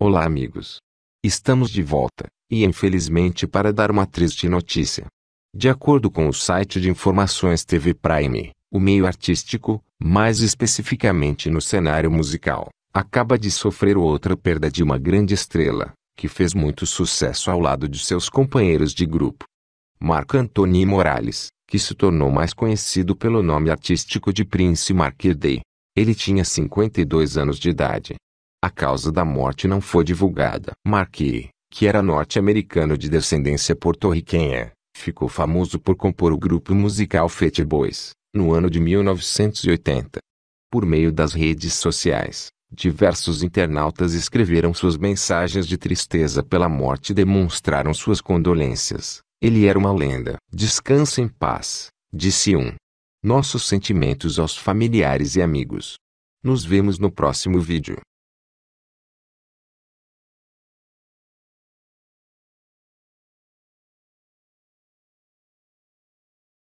Olá, amigos. Estamos de volta, e infelizmente para dar uma triste notícia. De acordo com o site de informações TV Prime, o meio artístico, mais especificamente no cenário musical, acaba de sofrer outra perda de uma grande estrela, que fez muito sucesso ao lado de seus companheiros de grupo. Marco Antoni Morales, que se tornou mais conhecido pelo nome artístico de Prince Marquedei. Ele tinha 52 anos de idade a causa da morte não foi divulgada. Marquis, que era norte-americano de descendência porto-riquenha, ficou famoso por compor o grupo musical Fete Boys, no ano de 1980. Por meio das redes sociais, diversos internautas escreveram suas mensagens de tristeza pela morte e demonstraram suas condolências. Ele era uma lenda. Descanse em paz, disse um. Nossos sentimentos aos familiares e amigos. Nos vemos no próximo vídeo.